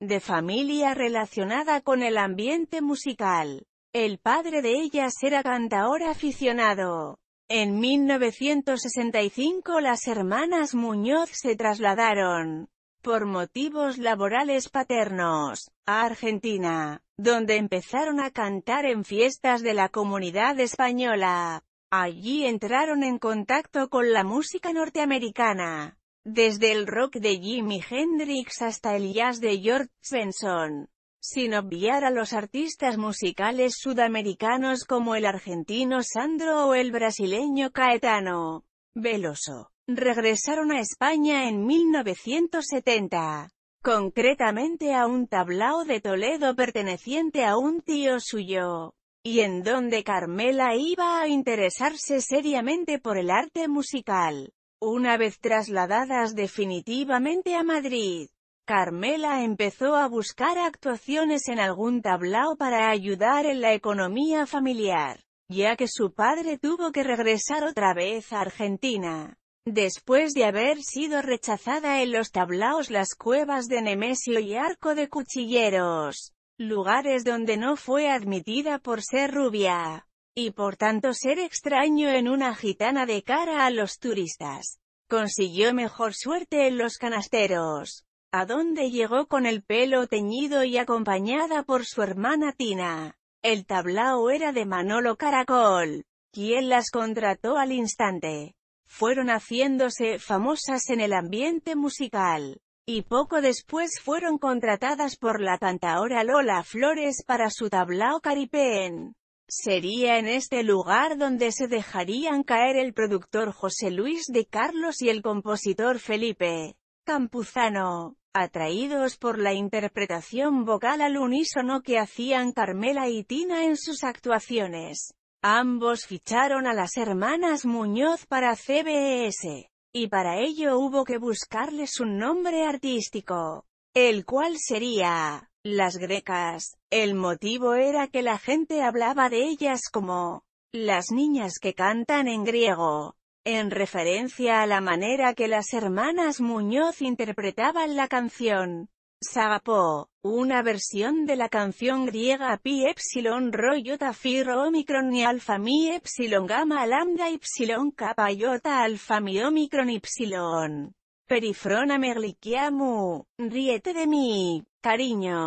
de familia relacionada con el ambiente musical. El padre de ellas era cantaor aficionado. En 1965 las hermanas Muñoz se trasladaron, por motivos laborales paternos, a Argentina, donde empezaron a cantar en fiestas de la comunidad española. Allí entraron en contacto con la música norteamericana. Desde el rock de Jimi Hendrix hasta el jazz de George Benson. Sin obviar a los artistas musicales sudamericanos como el argentino Sandro o el brasileño Caetano Veloso. Regresaron a España en 1970 concretamente a un tablao de Toledo perteneciente a un tío suyo, y en donde Carmela iba a interesarse seriamente por el arte musical. Una vez trasladadas definitivamente a Madrid, Carmela empezó a buscar actuaciones en algún tablao para ayudar en la economía familiar, ya que su padre tuvo que regresar otra vez a Argentina. Después de haber sido rechazada en los tablaos las cuevas de Nemesio y Arco de Cuchilleros, lugares donde no fue admitida por ser rubia y por tanto ser extraño en una gitana de cara a los turistas. Consiguió mejor suerte en los canasteros, a donde llegó con el pelo teñido y acompañada por su hermana Tina. El tablao era de Manolo Caracol, quien las contrató al instante. Fueron haciéndose famosas en el ambiente musical y poco después fueron contratadas por la hora Lola Flores para su tablao caripén. Sería en este lugar donde se dejarían caer el productor José Luis de Carlos y el compositor Felipe Campuzano, atraídos por la interpretación vocal al unísono que hacían Carmela y Tina en sus actuaciones. Ambos ficharon a las hermanas Muñoz para CBS, y para ello hubo que buscarles un nombre artístico el cual sería, las grecas, el motivo era que la gente hablaba de ellas como, las niñas que cantan en griego, en referencia a la manera que las hermanas Muñoz interpretaban la canción. Sagapó, una versión de la canción griega pi epsilon royota yota phi ro omicron y alfa mi epsilon gamma lambda y kappa yota alfa mi omicron y Perifrona me ríete de mí, cariño.